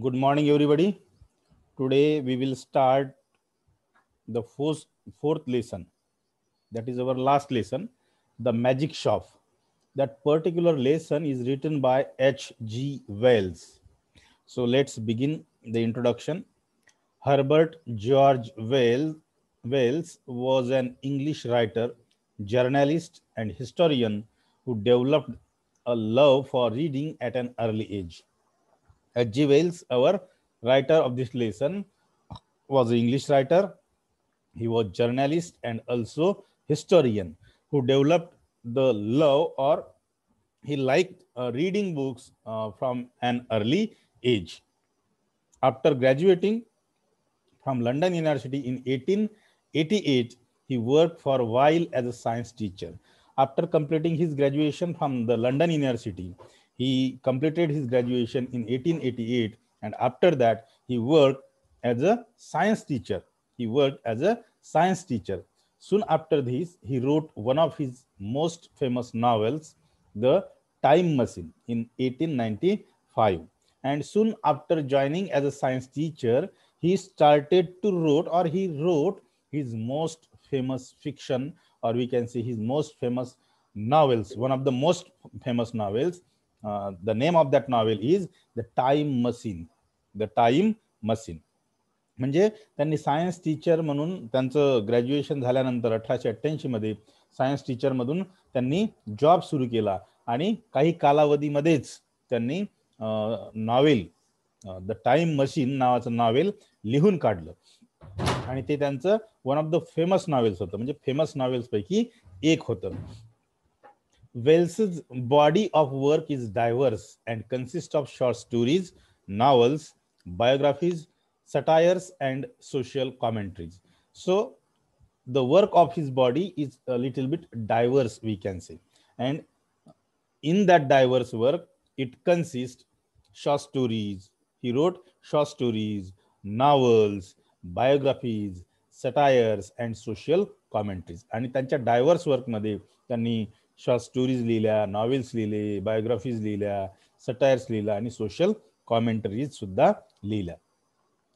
good morning everybody today we will start the first, fourth lesson that is our last lesson the magic shop that particular lesson is written by h g wells so let's begin the introduction herbert george wells wells was an english writer journalist and historian who developed a love for reading at an early age H. G. Wells, our writer of this lesson, was an English writer. He was journalist and also historian who developed the love or he liked uh, reading books uh, from an early age. After graduating from London University in 1888, he worked for a while as a science teacher. After completing his graduation from the London University, he completed his graduation in 1888 and after that he worked as a science teacher. He worked as a science teacher. Soon after this, he wrote one of his most famous novels, The Time Machine in 1895. And soon after joining as a science teacher, he started to wrote or he wrote his most famous fiction or we can say his most famous novels, one of the most famous novels, the uh, the name of that novel is the time machine the time machine म्हणजे त्यांनी science teacher म्हणून त्यांचं graduation झाल्यानंतर अठराशे अठ्ठ्याऐंशी मध्ये science teacher मधून त्यांनी जॉब सुरू केला आणि काही कालावधीमध्येच त्यांनी नॉवेल द टाइम मशीन नावाचं नॉवेल लिहून काढलं आणि ते त्यांचं one of the famous novels होतं म्हणजे फेमस नॉवेल्स पैकी एक होतं Wells's body of work is diverse and consists of short stories, novels, biographies, satires, and social commentaries. So the work of his body is a little bit diverse, we can say. And in that diverse work, it consists short stories. He wrote short stories, novels, biographies, satires, and social commentaries. आणि त्यांच्या diverse वर्कमध्ये short stories lila novels lila biographies lila satires lila any social commentaries sudha lila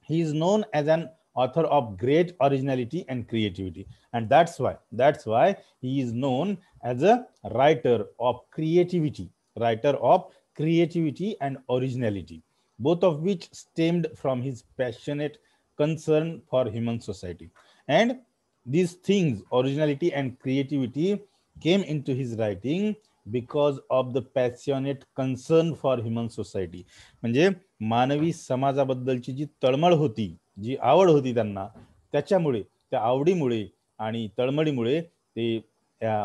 he is known as an author of great originality and creativity and that's why that's why he is known as a writer of creativity writer of creativity and originality both of which stemmed from his passionate concern for human society and these things originality and creativity came into his writing because of the passionate concern for human society म्हणजे मानवी समाजाबद्दलची जी तळमळ होती जी आवड होती त्यांना त्याच्यामुळे त्या आवडीमुळे आणि तळमळीमुळे ते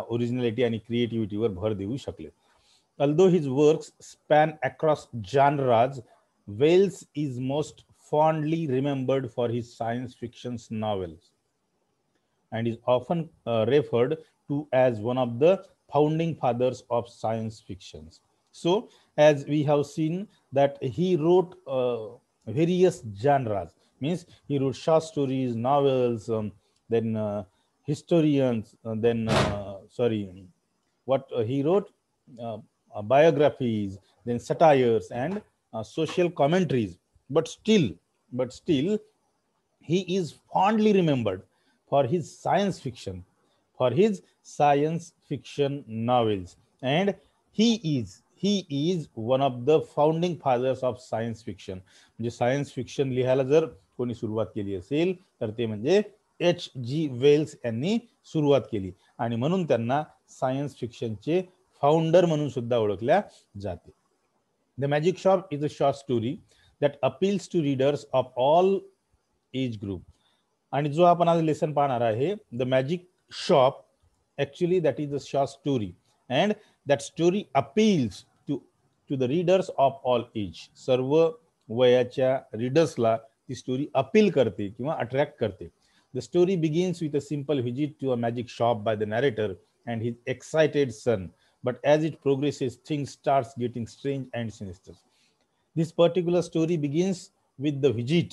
ओरिजिनॅलिटी आणि क्रिएटिव्हिटीवर भर देऊ शकले although his works span across genres Wells is most fondly remembered for his science fictions novels and is often referred to as one of the founding fathers of science fictions. So as we have seen that he wrote uh, various genres, means he wrote short stories, novels, um, then uh, historians, uh, then uh, sorry, what uh, he wrote uh, biographies, then satires and social commentaries. But still, but still, he is fondly remembered for his science fiction for his science fiction novels. And he is he is one of the founding fathers of science fiction म्हणजे science fiction लिहायला जर कोणी सुरुवात केली असेल तर ते म्हणजे एच जी वेल्स यांनी सुरुवात केली आणि म्हणून त्यांना सायन्स फिक्शनचे फाउंडर म्हणून सुद्धा ओळखल्या जाते the magic shop is a short story that appeals to readers of all age group आणि जो आपण आज लेसन पाहणार आहे the magic shop actually that is a short story and that story appeals to to the readers of all age सर्व वयाच्या रीडर्सला ती स्टोरी अपील करते attract karte. The story begins with a simple visit to a magic shop by the narrator and his excited son. but as it progresses, things starts getting strange and sinister. This particular story begins with the visit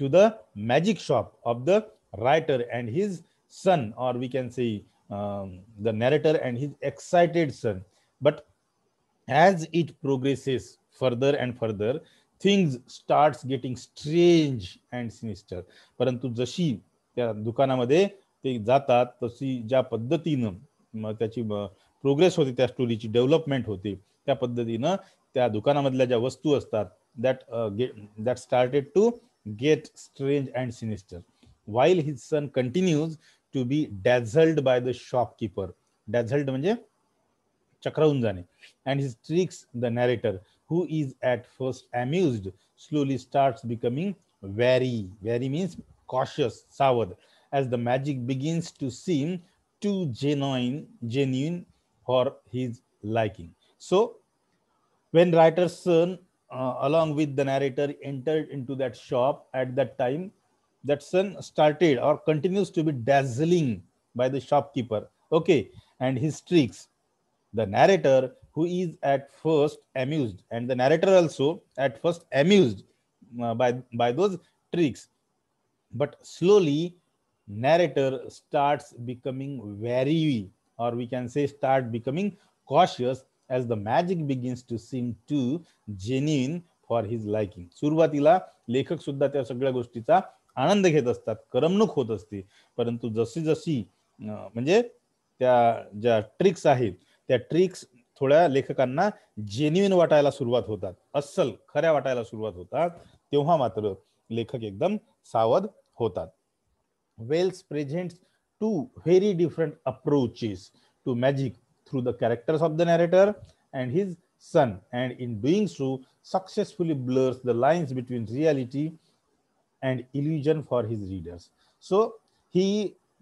to the magic shop of the writer and his son, or we can say um, the narrator and his excited son. But as it progresses further and further, things starts getting strange and sinister. parantu परंतु जशी त्या दुकानामध्ये ते जातात तशी ज्या पद्धतीनं त्याची प्रोग्रेस होते त्या स्टोरीची डेव्हलपमेंट होते त्या पद्धतीनं त्या दुकानामधल्या ज्या वस्तू असतात that that started to get strange and sinister while his son continues to be dazzled by the shopkeeper. Dazzled means chakraun And his tricks, the narrator, who is at first amused, slowly starts becoming wary. Wary means cautious, sour. As the magic begins to seem too genuine, genuine for his liking. So, when writer's uh, along with the narrator, entered into that shop at that time, that sun started or continues to be dazzling by the shopkeeper. Okay, and his tricks. The narrator, who is at first amused, and the narrator also at first amused uh, by, by those tricks. But slowly, narrator starts becoming wary, or we can say, start becoming cautious as the magic begins to seem too genuine for his liking. Survatila लेखक सुद्धा त्या सगळ्या आनंद घेत असतात करमणूक होत असते परंतु जशी जशी म्हणजे त्या ज्या ट्रिक्स आहेत त्या ट्रिक्स थोड्या लेखकांना जेन्युन वाटायला सुरुवात होतात अस्सल खऱ्या वाटायला सुरुवात होतात तेव्हा मात्र लेखक एकदम सावध होतात Wells present two very different approaches to magic through the characters of the narrator and his son and in doing so successfully blurs the lines between reality and illusion for his readers. So he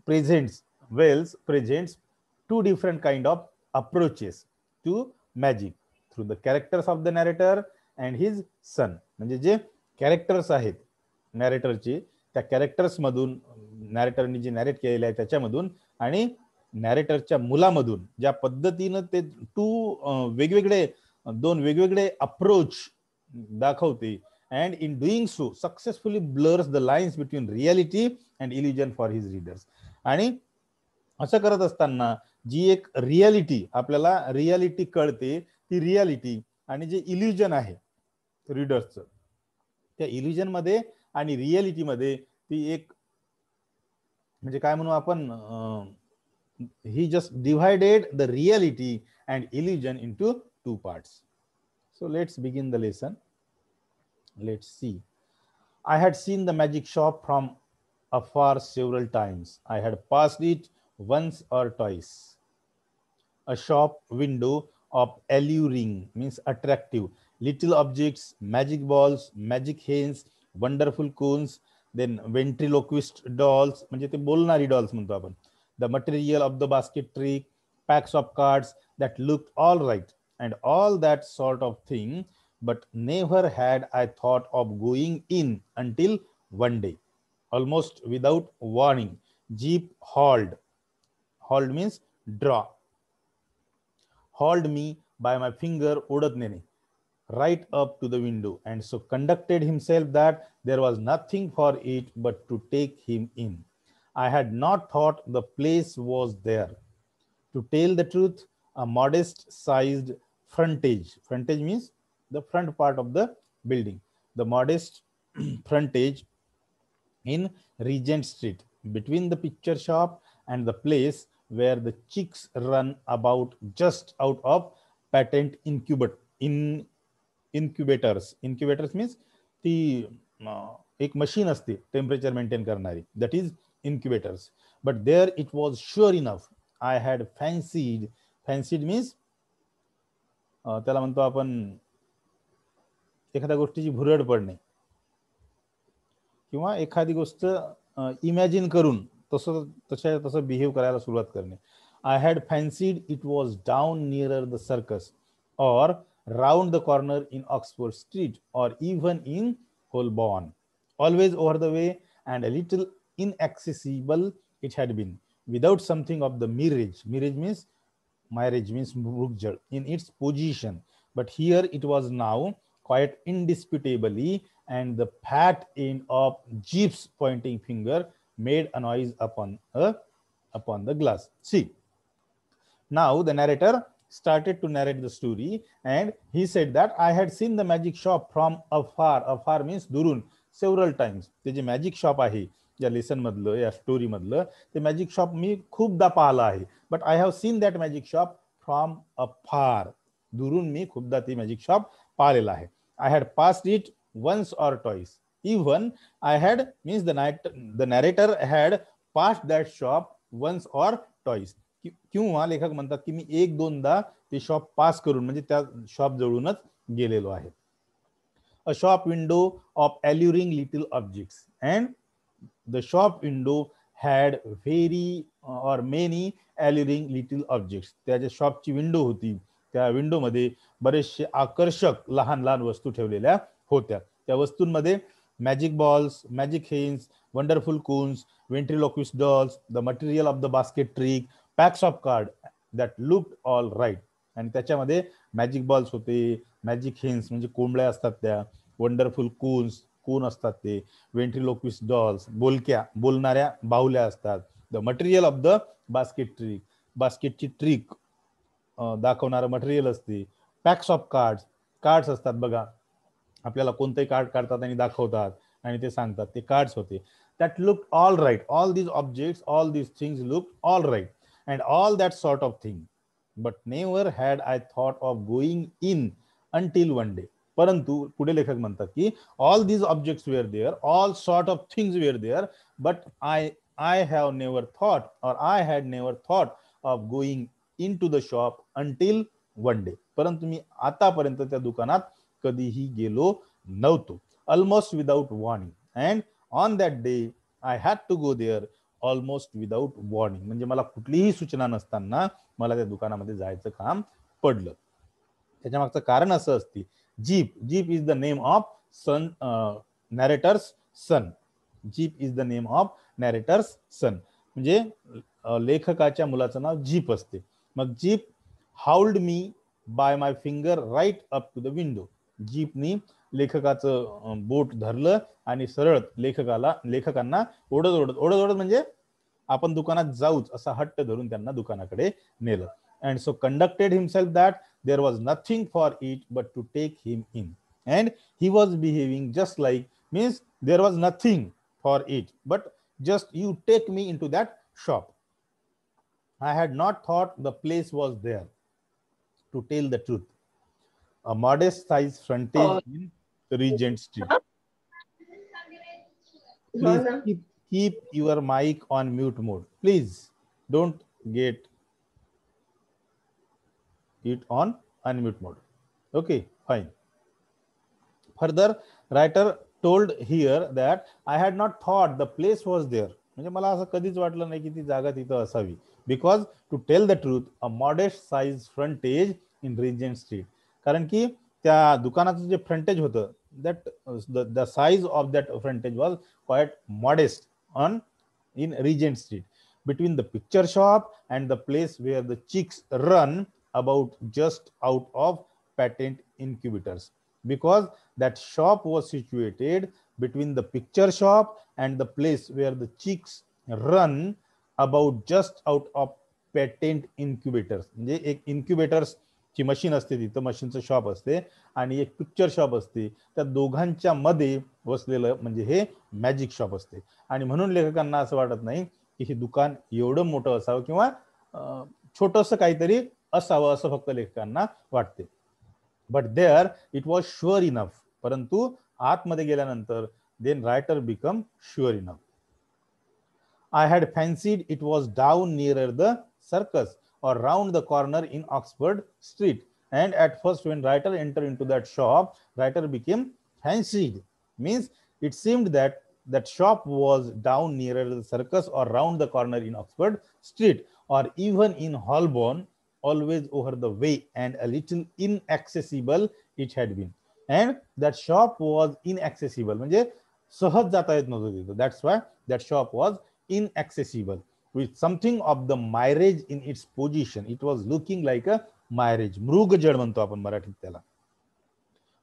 presents, Wells presents two different kind of approaches to magic through the characters of the narrator and his son म्हणजे जे characters आहेत नॅरेटरचे त्या कॅरेक्टर्समधून नॅरेटरनी जे narrate केलेले आहे त्याच्यामधून आणि नॅरेटरच्या मुलामधून ज्या पद्धतीनं ते टू वेगवेगळे दोन वेगवेगळे अप्रोच दाखवते and in doing so successfully blurs the lines between reality and illusion for his readers आणि असं करत असताना जी एक रियालिटी आपल्याला रियालिटी कळते ती रियालिटी आणि जे इल्युजन आहे रिडर्सचं त्या इल्युजनमध्ये आणि रियालिटीमध्ये ती एक म्हणजे काय म्हणू आपण he just divided the reality and illusion into two parts so let's begin the lesson Let's see. I had seen the magic shop from afar several times. I had passed it once or twice. A shop window of alluring means attractive. Little objects, magic balls, magic hands, wonderful cones, then ventriloquist dolls, म्हणजे dolls The material of the basket tree, packs of cards that looked all right and all that sort of thing but never had I thought of going in until one day, almost without warning. Jeep hauled. Hauled means draw. Hauled me by my finger, Udatnene, right up to the window, and so conducted himself that there was nothing for it but to take him in. I had not thought the place was there. To tell the truth, a modest sized frontage. Frontage means the front part of the building. The modest frontage in Regent Street between the picture shop and the place where the chicks run about just out of patent incubator in incubators incubators means the uh, machine machine the temperature maintain करणारी that is incubators but there it was sure enough I had fancied fancied means uh, एखाद्या गोष्टीची भुरड पडणे किंवा एखादी गोष्ट imagine करून तसं तशा तसं बिहेव करायला सुरुवात करणे I had fancied it was down nearer the circus or round the corner in Oxford Street or even in Holborn always over the way and a little inaccessible it had been without something of the mirage mirage means marriage means brukjal in it's position but here it was now quite indisputably, and the pat in of Jeep's pointing finger made a noise upon a, uh, upon the glass. See, now the narrator started to narrate the story, and he said that I had seen the magic shop from afar. Afar means durun several times. ते जे magic shop आहे या lesson मधलं story story the ते shop me मी खूपदा पाहिलं आहे But I have seen that magic shop from afar. Durun दुरून मी खूपदा ती magic shop. पाहिलेला आहे I had passed it once or twice even I had means the the narrator had passed that shop once or twice किंवा लेखक म्हणतात की मी एक दोनदा ते शॉप पास करून म्हणजे त्या शॉप जवळूनच गेलेलो आहे a shop window of alluring little objects and the shop window had very or many alluring little objects त्या ज्या शॉपची विंडो होती त्या विंडोमध्ये बरेचसे आकर्षक लहान लहान वस्तू ठेवलेल्या होत्या त्या वस्तूंमध्ये magic balls magic hens wonderful cones ventriloquist dolls the material of the basket trick packs of card that look all right आणि त्याच्यामध्ये मॅजिक बॉल्स होते मॅजिक हेन्स म्हणजे कोंबड्या असतात त्या वंडरफुल कून्स कोण असतात ते वेंट्रिलोक्विस डॉल्स बोलक्या बोलणाऱ्या बाहुल्या असतात the material of the basket trick बास्केटची ट्रिक दाखवणारं मटेरियल असते पॅक्स ऑफ कार्ड्स कार्ड्स असतात बघा आपल्याला कोणतंही कार्ड काढतात आणि दाखवतात आणि ते सांगतात ते कार्ड्स होते that look all right all these objects all these things look all right and all that sort of thing but never had I thought of going in until one day परंतु पुढे लेखक म्हणतात की all these objects were there all sort of things were there but I I have never thought or I had never thought of going in to the shop until one day परंतु मी आतापर्यंत त्या दुकानात कधीही गेलो नव्हतो almost without warning and on that day I had to go there almost without warning म्हणजे मला कुठलीही सूचना नसताना मला त्या दुकानामध्ये जायचं काम पडलं त्याच्या मागचं कारण असं असते Gip Gip is the name of son narrator's son Gip is the name of narrator's son म्हणजे uh, लेखकाच्या मुलाचं नाव जीप असते मग Gip hauled me by my finger right up to the window जीपनी लेखकाचं बोट धरलं आणि सरळ लेखकाला लेखकांना ओढत ओढत ओढत ओढत म्हणजे आपण दुकानात जाऊच असा हट्ट धरून त्यांना दुकानाकडे नेलं and so conducted himself that there was nothing for it but to take him in and he was behaving just like means there was nothing for it but just you take me in to that shop I had not thought the place was there to tell the truth. A modest sized frontage oh. in Regent Street. Please keep, keep your mic on mute mode. Please don't get it on unmute mode. Okay, fine. Further, writer told here that I had not thought the place was there because to tell the truth, a modest size frontage in Regent Street. कारण की त्या दुकानाचं जे frontage होतं that the size of that frontage was quite modest on in Regent Street between the picture shop and the place where the chicks run about just out of patent incubators because that shop was situated between the picture shop and the place where the chicks run about just out of patent incubators म्हणजे एक इन्क्युबेटर्सची ची machine असते तिथं मशीनचं shop असते आणि एक picture shop असते त्या दोघांच्या मध्ये वसलेलं म्हणजे हे मॅजिक शॉप असते आणि म्हणून लेखकांना असं वाटत नाही की हे दुकान एवढं मोठं असावं किंवा छोटंसं काहीतरी असावं असं फक्त लेखकांना वाटते but there it was sure enough परंतु आतमध्ये गेल्यानंतर then writer become sure enough I had fancied it was down nearer the circus or round the corner in Oxford Street. And at first, when writer entered into that shop, writer became fancied. Means it seemed that that shop was down nearer the circus or round the corner in Oxford Street or even in Holborn, always over the way and a little inaccessible it had been. And that shop was inaccessible. That's why that shop was inaccessible with something of the marriage in its position, it was looking like a marriage.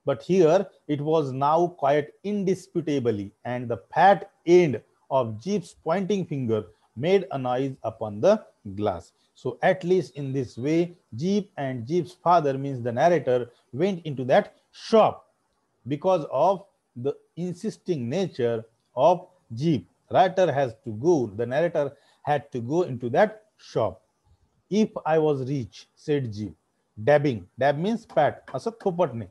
But here it was now but indisputably, and the fat end of Jeep's pointing finger made a noise upon the glass. So at least in this way, Jeep and Jeep's father means the narrator went into that shop because of the insisting nature of Jeep writer has to go, the narrator had to go into that shop. If I was rich, said Jeev, dabbing, dab means pat, asat khopatne,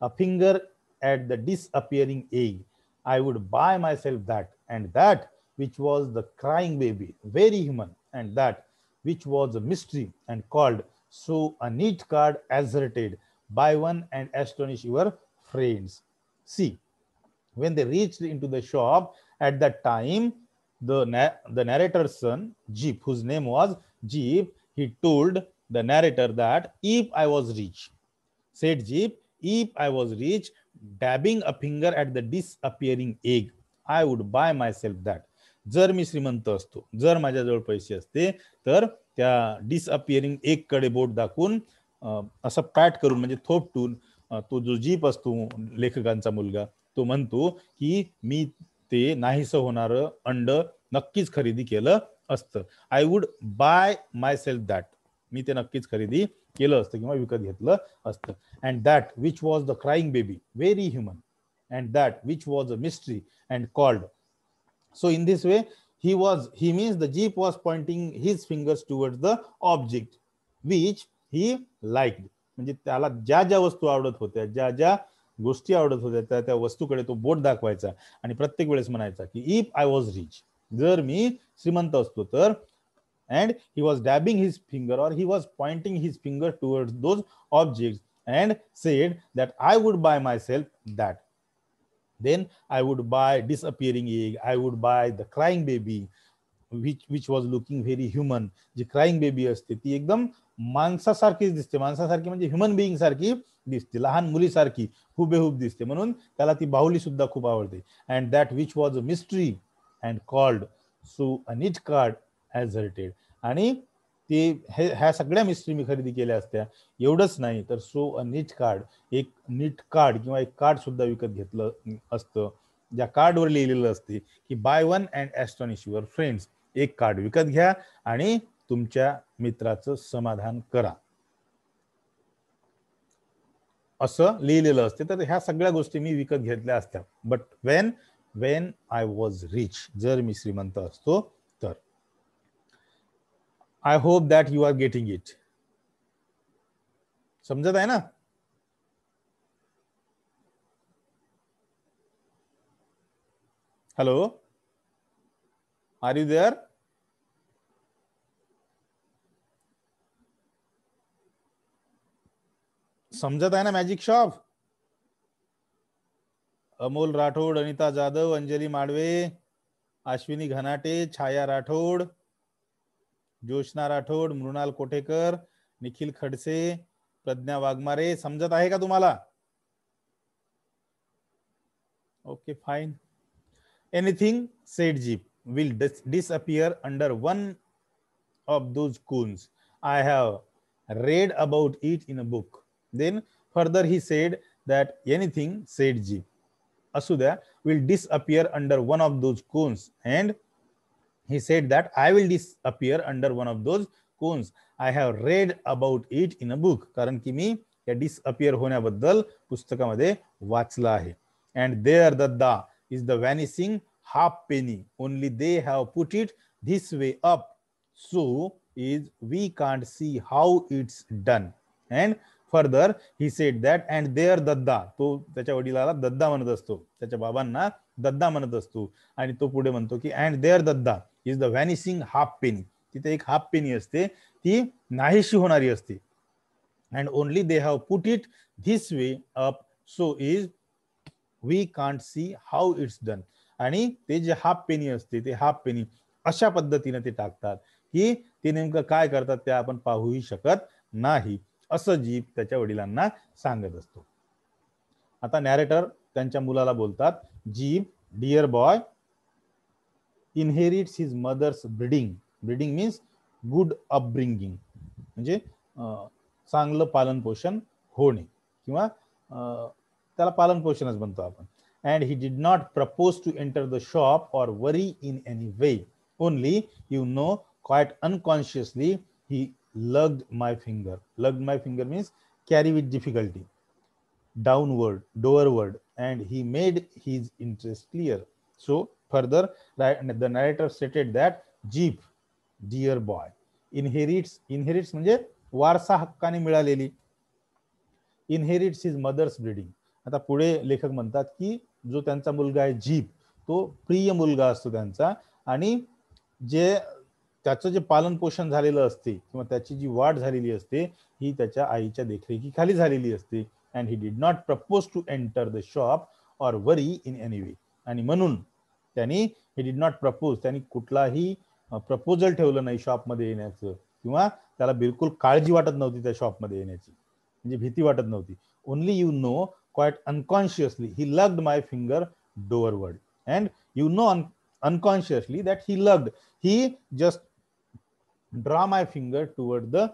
a finger at the disappearing egg. I would buy myself that and that which was the crying baby, very human, and that which was a mystery and called so a neat card asserted buy one and astonish your friends. See, when they reached into the shop, At that time, the, na the narrator's son, Jeep, whose name was Jeep, he told the narrator that if I was rich, said Jeep, if I was rich, dabbing a finger at the disappearing egg, I would buy myself that. जर मी श्रीमंत असतो जर माझ्याजवळ पैसे असते तर त्या डिसअपिअरिंग एक कडे बोट दाखवून असं पॅट करून म्हणजे थोपटून तो जो जीप असतो लेखकांचा मुलगा तो म्हणतो की मी ते नाहीसं होणारं अंड नक्कीच खरेदी केलं असतं I would buy myself that मी ते नक्कीच खरेदी केलं असतं किंवा विकत घेतलं असतं and that which was the crying baby very human and that which was a mystery and called so in this way he was he means the Gip was pointing his fingers towards the object which he like म्हणजे त्याला ज्या ज्या वस्तू आवडत होत्या ज्या ज्या गोष्टी आवडत होत्या त्या त्या वस्तूकडे तो बोट दाखवायचा आणि प्रत्येक वेळेस म्हणायचा की इफ आय वॉज रिच जर मी श्रीमंत असतो तर and he was dabbing his finger or he was pointing his finger toward those object and said that I would buy myself that then I would buy disappearing egg I would buy the crying baby which which was looking very human जी crying baby असते ती एकदम माणसासारखीच दिसते माणसासारखी म्हणजे human being सारखी दिसते लहान मुलीसारखी हुबेहूब दिसते म्हणून त्याला ती बाहुली सुद्धा खूप आवडते and that which was a mystery and called so a neat card has आणि ते हे ह्या सगळ्या मिस्ट्री मी खरेदी केल्या असत्या एवढंच नाही तर सो अ नीट कार्ड एक नीट कार्ड किंवा एक कार्ड सुद्धा विकत घेतलं असतं ज्या कार्डवर लिहिलेलं असते की buy one and astonish your friends एक कार्ड विकत घ्या आणि तुमच्या मित्राचं समाधान करा असं लिहिलेलं असते तर ह्या सगळ्या मी विकत घेतल्या but when when I was rich जर मी श्रीमंत I hope that you are getting it समझता है ना हॅलो आर यू देअर समजत है ना मैजिक शॉप अमोल राठौड़ अनिता जाधव अंजली माडवे अश्विनी घनाटे छाया राठौड़ ज्योश्ना राठौड़ मृणाल कोठेकर निखिल खडसे प्रज्ञा वगमारे समझत है का तुम्हाला okay fine anything said Gip will disappear under one of those cones I have read about it in a book Then further he said that anything, said G, Asuda will disappear under one of those cones. And he said that I will disappear under one of those cones. I have read about it in a book. Karan ki me या disappear होण्याबद्दल madhe वाचलं hai. And there the da is the vanishing half penny. Only they have put it this way up. So is we can't see how it's done. And further he said that and there dadda तो त्याच्या वडिलाला दद्दा म्हणत असतो त्याच्या बाबांना दद्दा म्हणत असतो आणि तो पुढे म्हणतो की and there dadda is the vanishing halfpenny तिथे एक हाफ पेनी असते ती नाहीशी होणारी असते and only they have put it this way up so is we can't see how it's done आणि ते जे हाफ पेनी असते ते हाफ पेनी अशा पद्धतीने ते टाकतात की ते नेमकं काय करतात ते आपण पाहूही शकत नाही असं जीप त्याच्या वडिलांना सांगत असतो आता नॅरेटर त्यांच्या मुलाला बोलतात Gip dear boy inherits his mother's breeding breeding means good upbringing म्हणजे चांगलं पालनपोषण होणे किंवा त्याला पालनपोषणच म्हणतो आपण and he did not propose to enter the shop or worry in any way only you know quite unconsciously he lugged my finger. Lugged my finger means carry with difficulty. Downward, doorward, and he made his interest clear. So further, the narrator stated that Jeep, dear boy, inherits, inherits म्हणजे वारसा हक्काने मिळालेली inherits his mother's breeding आता पुढे लेखक म्हणतात की जो त्यांचा मुलगा आहे जीप तो प्रिय मुलगा असतो त्यांचा आणि जे त्याचं जे पालन पोषण झालेलं असते किंवा त्याची जी वाढ झालेली असते ही त्याच्या आईच्या देखरेखीखाली झालेली असते and he did not propose to enter the shop or worry in any way आणि म्हणून त्यांनी ही डीड नॉट प्रपोज त्यांनी कुठलाही प्रपोजल ठेवलं नाही शॉपमध्ये येण्याचं किंवा त्याला बिलकुल काळजी वाटत नव्हती त्या शॉपमध्ये येण्याची म्हणजे भीती वाटत नव्हती only you know quite unconsciously he lugged my finger doorward and you know unconsciously that he lugged he just draw my finger toward the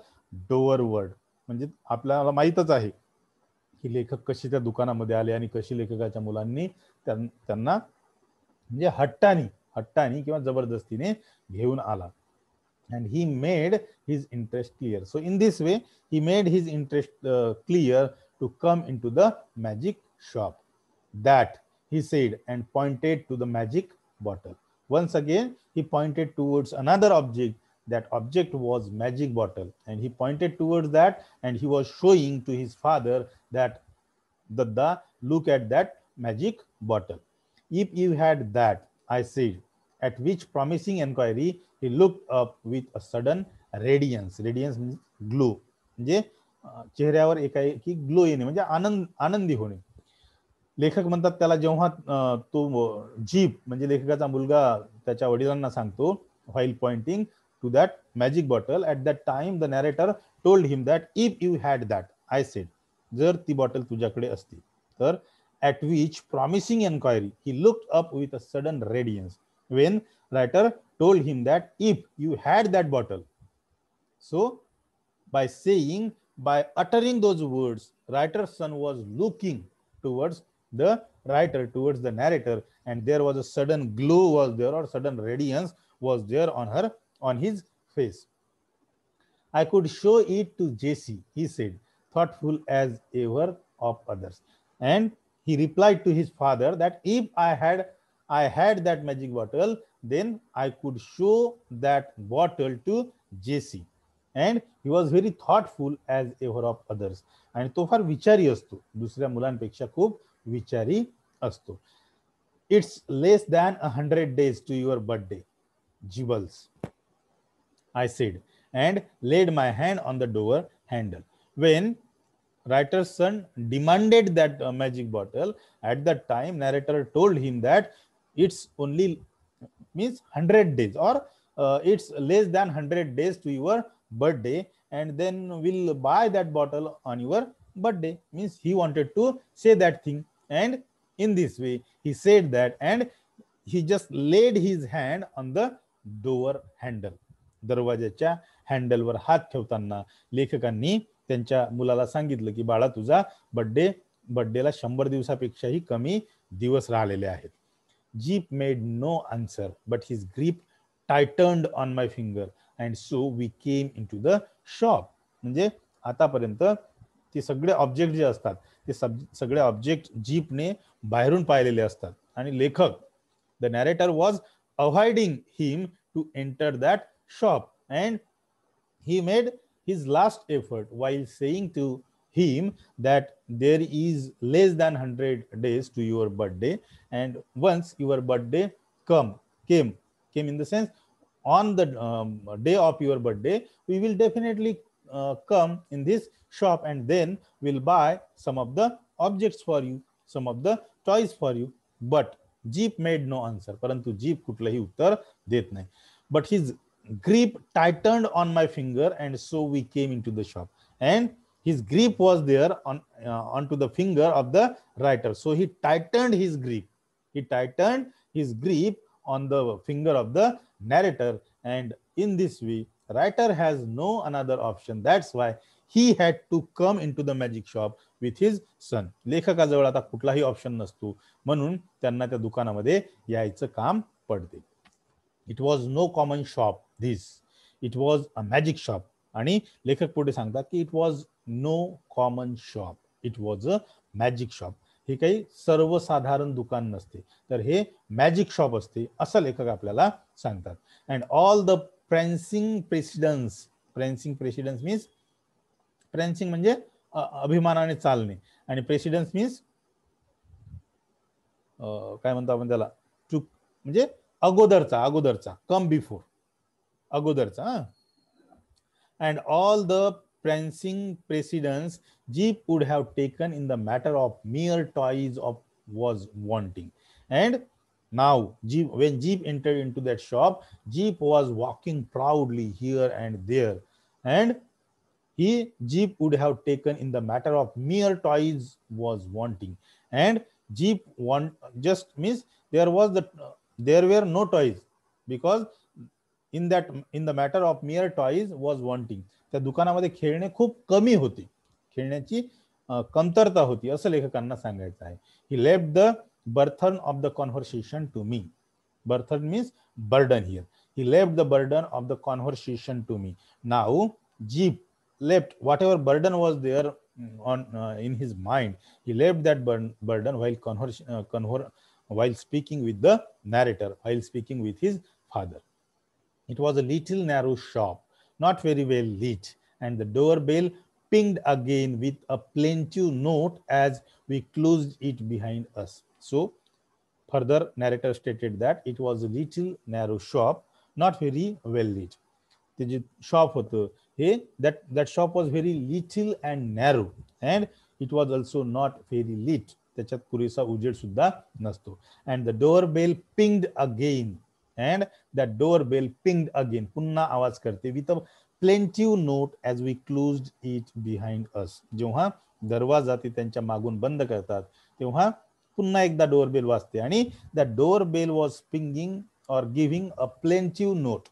doorward म्हणजे आपल्याला माहीतच आहे की लेखक कशी त्या दुकानामध्ये आले आणि कशी लेखकाच्या मुलांनी त्यांना म्हणजे हट्टानी हट्टानी किंवा जबरदस्तीने घेऊन आला and he made his interest clear so in this way he made his interest clear to come in to the magic shop that he said and pointed to the magic bottle once again he pointed towards another object that object was magic bottle and he pointed towards that and he was showing to his father that Dada, look at that magic bottle. If you had that, I said, at which promising inquiry, he looked up with a sudden radiance. Radiance means glow. म्हणजे चेहऱ्यावर एकाएकी glow येणे म्हणजे आनंद आनंदी होणे लेखक म्हणतात त्याला जेव्हा तो जीप म्हणजे लेखकाचा मुलगा त्याच्या वडिलांना सांगतो while pointing to that magic bottle. At that time, the narrator told him that if you had that, I said, जर ती बॉटल तुझ्याकडे asti, तर at which promising inquiry he looked up with a sudden radiance when writer told him that if you had that bottle so by saying by uttering those words writer's son was looking towards the writer towards the narrator and there was a sudden glow was there or sudden radiance was there on her on his face. I could show it to JC, he said, thoughtful as ever of others. And he replied to his father that if I had I had that magic bottle, then I could show that bottle to JC. And he was very thoughtful as ever of others. And so far, Vichari Astu, Dusra Mulan Pekshakub, Vichari Astu. It's less than a hundred days to your birthday, Jibals. I said, and laid my hand on the door handle. When writer's son demanded that uh, magic bottle, at that time, narrator told him that it's only means 100 days or uh, it's less than 100 days to your birthday and then we'll buy that bottle on your birthday means he wanted to say that thing and in this way he said that and he just laid his hand on the door handle दरवाजाच्या हँडलवर हात ठेवताना लेखकांनी त्यांच्या मुलाला सांगितलं की बाळा तुझा बड्डे बड्डेला शंभर दिवसापेक्षाही कमी दिवस राहिलेले आहेत Gip made no answer but his grip tightened on my finger and so we came in to the shop म्हणजे आतापर्यंत ते सगळे ऑब्जेक्ट जे असतात ते सगळे ऑब्जेक्ट जीपने बाहेरून पाहिलेले असतात आणि लेखक the narrator was avoiding him to enter that shop and he made his last effort while saying to him that there is less than 100 days to your birthday and once your birthday come came came in the sense on the um, day of your birthday we will definitely uh, come in this shop and then we'll buy some of the objects for you some of the toys for you but jeep made no answer Parantu Jeep कुठलंही उत्तर देत नाही but grip tightened on my finger and so we came into the shop and his grip was there on uh, onto the finger of the writer so he tightened his grip he tightened his grip on the finger of the narrator and in this way writer has no another option that's why he had to come into the magic shop with his son his son लेखकाजवळ आता कुठलाही Manun नसतो म्हणून त्यांना त्या दुकानामध्ये यायचं काम padte. It was no common shop. This it was a magic shop आणि लेखक पुढे सांगतात की it was no common shop it was a magic shop हे काही सर्वसाधारण दुकान नसते तर हे मॅजिक शॉप असते असं लेखक आपल्याला सांगतात and all the prancing precedence prancing precedence means prancing म्हणजे अभिमानाने चालणे आणि प्रेसिडन्स मीन्स काय म्हणतो आपण त्याला चुक म्हणजे अगोदरचा अगोदरचा कम बिफोर अगोदरचा and all the prancing precedence Jeep would have taken in the matter of mere toys of was wanting. And now, Jeep, when Jeep entered into that shop, Jeep was walking proudly here and there. And he, Jeep would have taken in the matter of mere toys was wanting. And Jeep want just means there was the, there were no toys because in that in the matter of mere toys was wanting त्या दुकानामध्ये खेळणे खूप कमी होती खेळण्याची कमतरता होती असं लेखकांना सांगायचं आहे he left the burthen of the conversation to me burthen means burden here he left the burden of the conversation to me now Gip left whatever burden was there on uh, in his mind he left that burden, burden while converse, uh, conver- while speaking with the narrator while speaking with his father it was a little narrow shop, not very well lit, and the doorbell pinged again with a plaintive note as we closed it behind us. So, further narrator stated that it was a little narrow shop, not very well lit. ते जे shop होतं हे that that shop was very little and narrow and it was also not very lit त्याच्यात पुरेसा उजेड and the doorbell pinged again. पुन्हा आवाज करते with a plaintive note as we closed it behind us. जेव्हा दरवाजा ते त्यांच्या मागून बंद करतात तेव्हा पुन्हा एकदा डोअरबेल वाजते आणि the bell was pinging or giving a plaintive note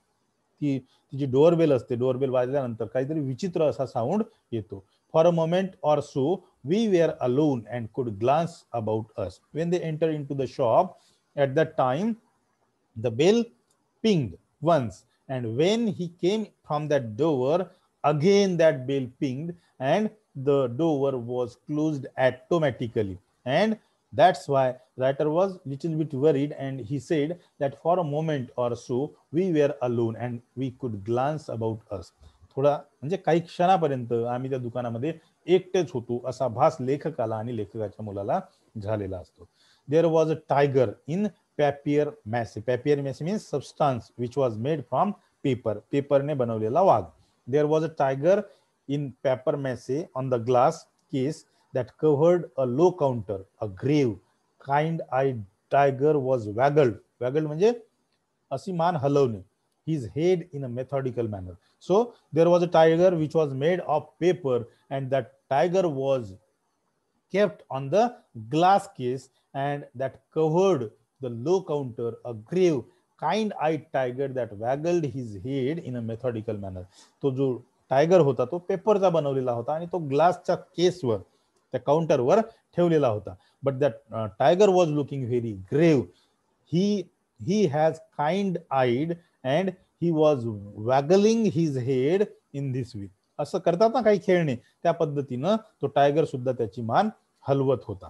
ती तिची डोअरबेल असते डोअरबेल वाजल्यानंतर काहीतरी विचित्र असा साऊंड येतो for a moment or so we were alone and could glance about us when they enter in to the shop at the time The bell pinged once, and when he came from that door, again that bell pinged, and the door was closed automatically. And that's why writer was little bit worried and he said that for a moment or so we were alone and we could glance about us. थोडा म्हणजे काही क्षणापर्यंत आम्ही त्या दुकानामध्ये एकटेच होतो असा भास लेखकाला आणि लेखकाच्या मुलाला झालेला असतो there was a tiger in Paper masse Paper masse means substance which was made from paper paper ने बनवलेला वाघ there was a tiger in paper mache on the glass case that covered a low counter a grave kind eyed tiger was Waggle waggled म्हणजे अशी मान हलवणे his head in a methodical manner so there was a tiger which was made of paper and that tiger was kept on the glass case and that covered the low counter, a grave, kind-eyed tiger that waggled his head in a methodical manner. तो जो tiger होता तो पेपरचा बनवलेला होता आणि तो ग्लासच्या केसवर त्या काउंटरवर ठेवलेला होता but that tiger was looking very grave he he has kind eyed and he was waggling his head in this way असं करतात ना काही खेळणे त्या पद्धतीनं तो टायगर सुद्धा त्याची मान हलवत होता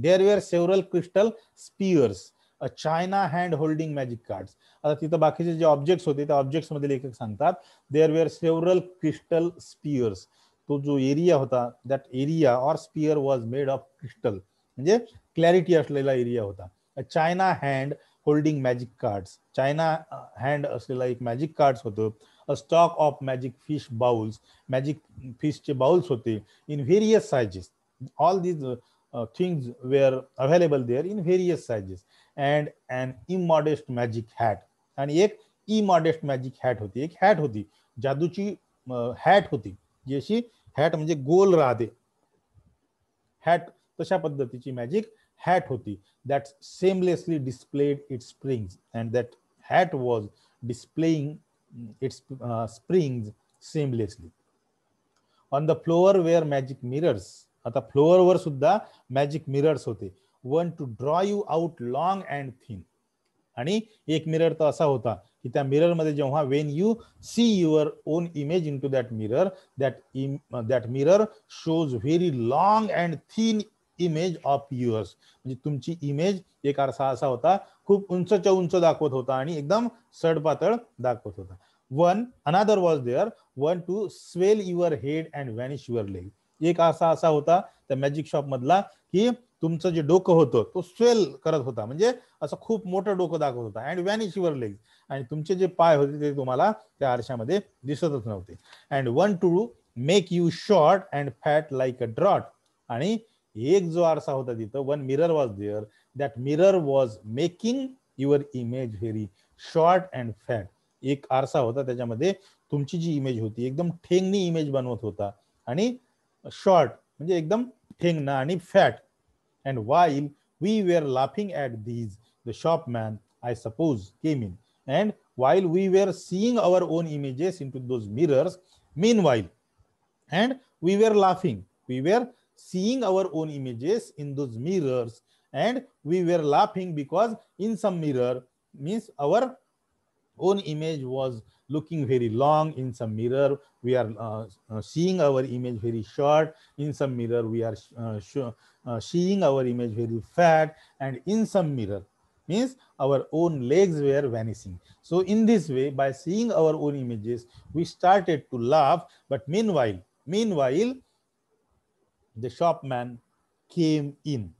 there were several crystal spheres a china hand holding magic cards आता तिथं बाकीचे जे ऑब्जेक्ट्स होते त्या ऑब्जेक्ट्स मध्ये लेखक सांगतात there were several crystal spheres तो जो एरिया होता that area or sphere was made of crystal म्हणजे क्लॅरिटी असलेला एरिया होता a china hand holding magic cards china hand असलेला एक मॅजिक कार्ड्स होतं a stock of magic fish bowls magic फिशचे बाउल्स होते in various sizes all these Uh, things were available there in various sizes and an immodest magic hat and ek immodest magic hat hoti ek hat hoti jaduchi uh, hat hoti jeshi hat mhanje gol rahte hat tasha paddhatichi magic hat hoti that seamlessly displayed its springs and that hat was displaying mm, its uh, springs seamlessly on the floor were magic mirrors आता फ्लोअरवर सुद्धा magic mirrors होते one to draw you out long and thin आणि एक mirror तर असा होता की त्या मिररमध्ये जेव्हा when you see your own image in to that mirror that that mirror shows very long and thin image of yours म्हणजे तुमची इमेज एक आरसा असा होता खूप उंचच्या उंच दाखवत होता आणि एकदम सडपातळ दाखवत होता one another was there one to swell your head and vanish your leg एक असा असा होता त्या मॅजिक शॉप मधला की तुमचं जे डोकं होतं तो स्वेल करत होता म्हणजे असं खूप मोठं डोकं दाखवत होता अँड वॅनिश युअर लेग आणि तुमचे जे पाय होते ते तुम्हाला त्या आरशामध्ये दिसतच नव्हते and one to make you short and fat like a draught आणि एक जो आरसा होता तिथं one mirror was there that mirror was making your image very short and fat एक आरसा होता त्याच्यामध्ये तुमची जी इमेज होती एकदम ठेंगणी इमेज बनवत होता आणि शॉर्ट म्हणजे एकदम ठेंगणं आणि fat and while we were laughing at these the shop man I suppose came in and while we were seeing our own images into those mirrors meanwhile and we were laughing we were seeing our own images in those mirrors and we were laughing because in some mirror means our own image was looking very long. In some mirror, we are uh, uh, seeing our image very short. In some mirror, we are uh, uh, seeing our image very fat. And in some mirror, means our own legs were vanishing. So in this way, by seeing our own images, we started to laugh. But meanwhile, meanwhile, the shopman came in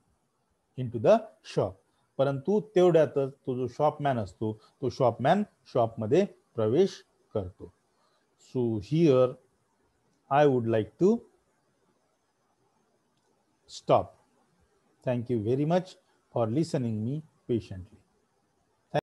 into the shop. परंतु तेवढ्यातच तो जो शॉपमॅन असतो तो शॉपमॅन शॉपमध्ये प्रवेश करतो so here I would like to stop thank you very much for listening me patiently